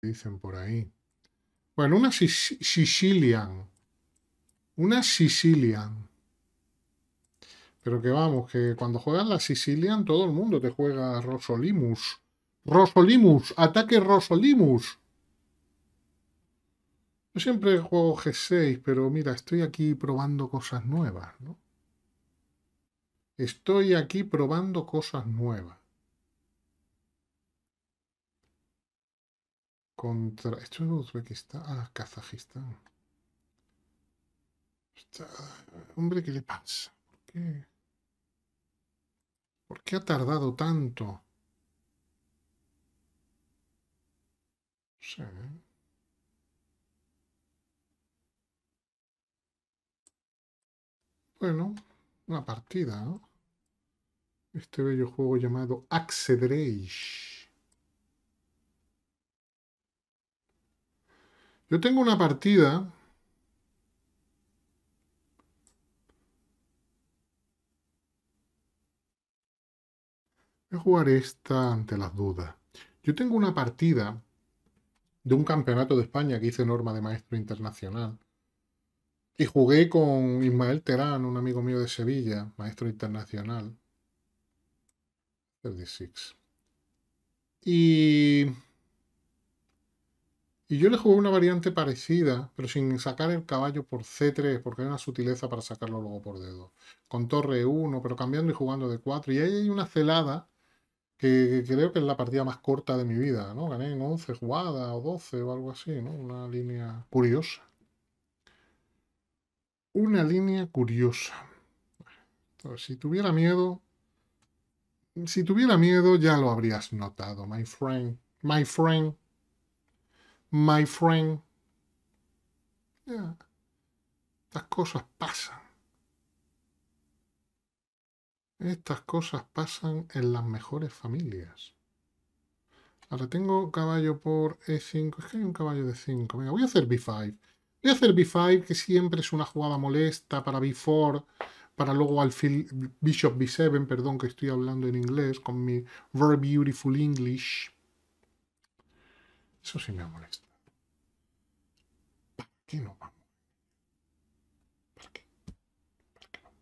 dicen por ahí. Bueno, una Sicilian. Una Sicilian. Pero que vamos, que cuando juegas la Sicilian todo el mundo te juega Rosolimus. Rosolimus, ataque Rosolimus. Yo siempre juego G6, pero mira, estoy aquí probando cosas nuevas, ¿no? Estoy aquí probando cosas nuevas. Contra. ¿Esto es Uzbekistán? Ah, Kazajistán. Hombre, ¿qué le pasa? ¿Por qué? ¿Por qué ha tardado tanto? No sé. ¿eh? Bueno, una partida, ¿no? Este bello juego llamado Axedreish. Yo tengo una partida Voy a jugar esta ante las dudas. Yo tengo una partida de un campeonato de España que hice norma de maestro internacional. Y jugué con Ismael Terán, un amigo mío de Sevilla, maestro internacional. 36. Y y yo le jugué una variante parecida, pero sin sacar el caballo por C3, porque hay una sutileza para sacarlo luego por D2. Con torre 1, e pero cambiando y jugando de 4. Y ahí hay una celada que creo que es la partida más corta de mi vida, ¿no? Gané en 11 jugadas o 12 o algo así, ¿no? Una línea curiosa. Una línea curiosa. si tuviera miedo, si tuviera miedo ya lo habrías notado, my friend, my friend my friend. Estas cosas pasan. Estas cosas pasan en las mejores familias. Ahora tengo caballo por E5. Es que hay un caballo de 5. Venga, voy a hacer B5. Voy a hacer B5, que siempre es una jugada molesta para B4, para luego alfil Bishop B7, perdón que estoy hablando en inglés con mi very beautiful English. Eso sí me molesta. ¿Para qué no vamos? ¿Para qué? ¿Para qué no?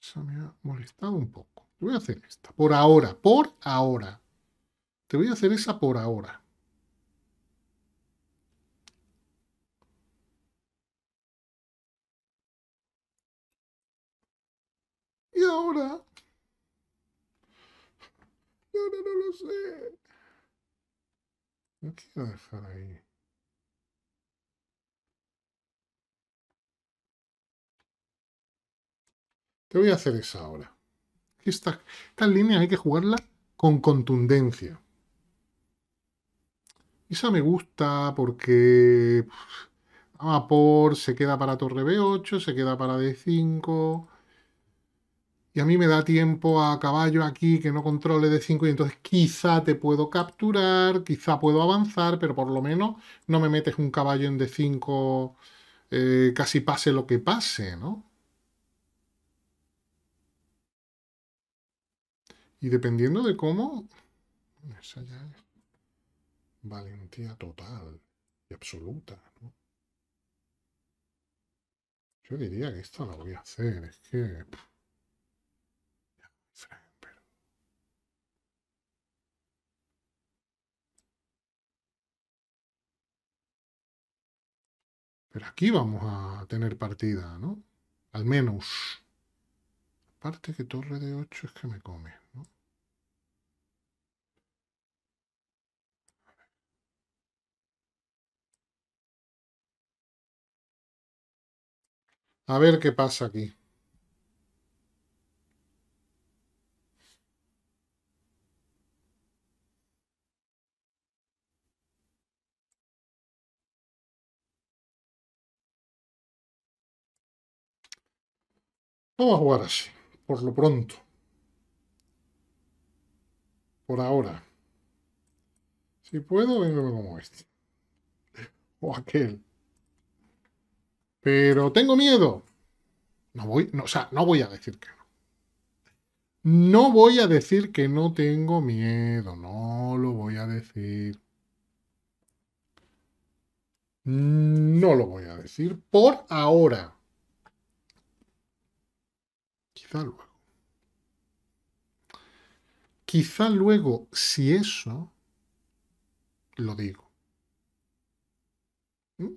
Eso me ha molestado un poco. voy a hacer esta. Por ahora. Por ahora. Te voy a hacer esa por ahora. Y ahora no, no lo sé. No quiero dejar ahí. Te voy a hacer esa ahora. Esta línea hay que jugarla con contundencia. Esa me gusta porque a se queda para torre B8, se queda para D5 y a mí me da tiempo a caballo aquí que no controle de 5 y entonces quizá te puedo capturar, quizá puedo avanzar, pero por lo menos no me metes un caballo en D5 eh, casi pase lo que pase, ¿no? Y dependiendo de cómo... Esa ya valentía total y absoluta, ¿no? Yo diría que esto lo voy a hacer, es que... Pero aquí vamos a tener partida, ¿no? Al menos. Aparte que torre de 8 es que me come, ¿no? A ver qué pasa aquí. Vamos a jugar así, por lo pronto. Por ahora. Si puedo, vengo como este. O aquel. Pero tengo miedo. No voy, o sea, no voy a decir que no. No voy a decir que no tengo miedo. No lo voy a decir. No lo voy a decir por ahora quizá luego. Quizá luego, si eso, lo digo. ¿Mm?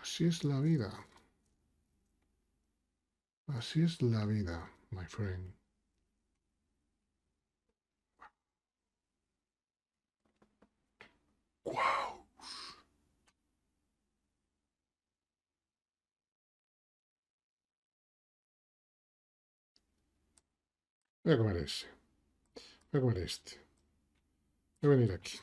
Así es la vida. Así es la vida, my friend. Voy a comer ese. Voy a comer este. Voy a venir aquí.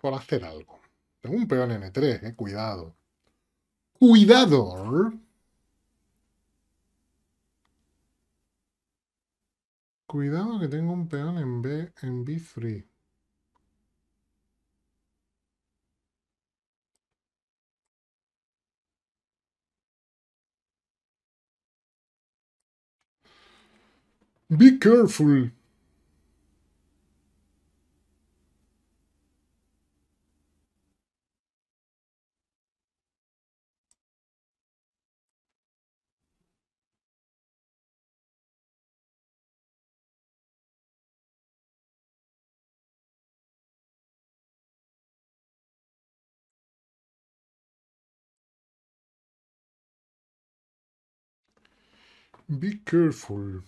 Por hacer algo. Tengo un peón N3, eh. Cuidado. ¡Cuidado! Cuidado que tengo un peón en B en B3. Be careful. Be careful.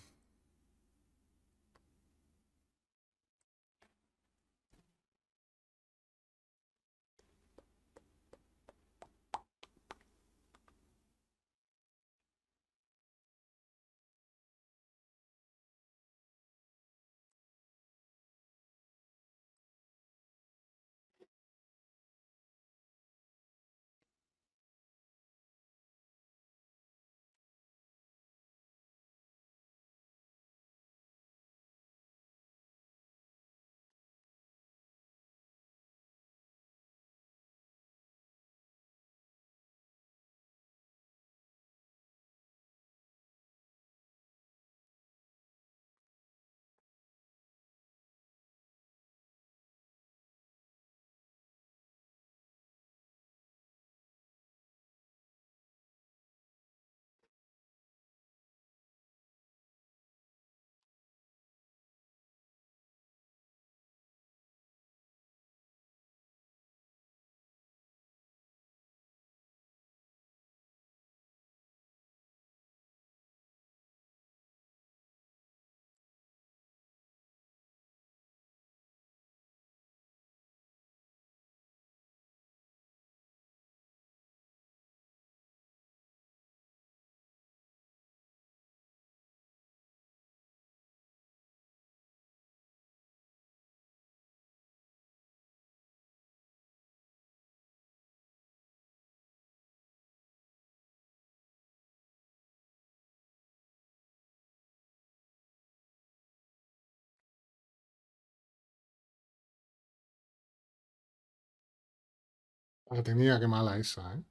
La tenía que mala esa, ¿eh?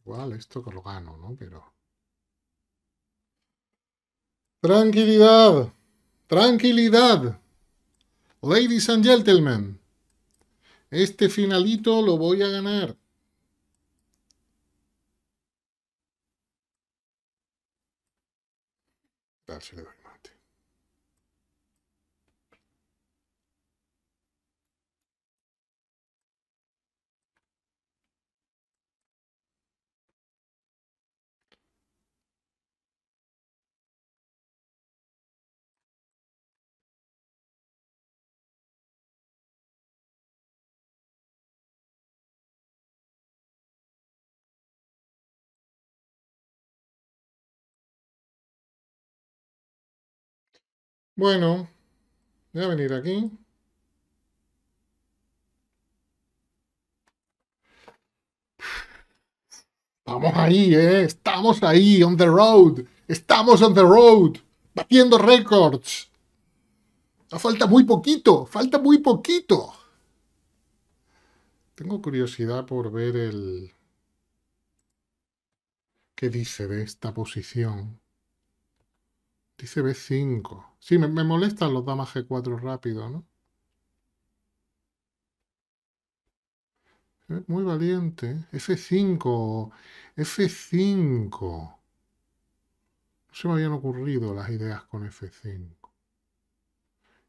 Igual esto que lo gano, ¿no? Pero... Tranquilidad. Tranquilidad. Ladies and gentlemen. Este finalito lo voy a ganar. Darse le doy mate. Bueno, voy a venir aquí. ¡Vamos ahí, ¿eh? Estamos ahí, on the road. Estamos on the road. Batiendo récords. falta muy poquito, falta muy poquito. Tengo curiosidad por ver el... ¿Qué dice de esta posición? Dice B5. Sí, me, molestan los damas G4 rápido, ¿no? Eh, muy valiente. F5. F5. No se me habían ocurrido las ideas con F5.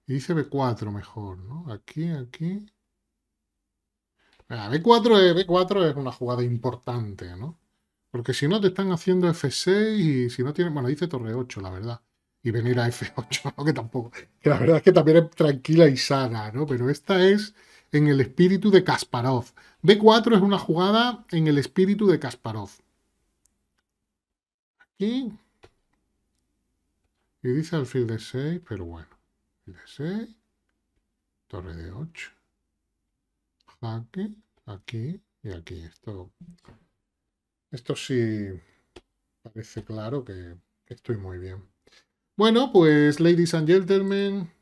Y dice B4 mejor, ¿no? Aquí, aquí. A ah, B4, es, B4 es una jugada importante, ¿no? Porque si no te están haciendo F6 y si no tienes... Bueno, dice torre 8, la verdad y venir a F8, que tampoco, la verdad es que también es tranquila y sana, ¿no? Pero esta es en el espíritu de Kasparov. B4 es una jugada en el espíritu de Kasparov. Aquí. Y dice alfil de 6, pero bueno. De 6. Torre de 8. Jaque. Aquí y aquí. Esto, esto sí parece claro que estoy muy bien. Bueno, pues ladies and gentlemen,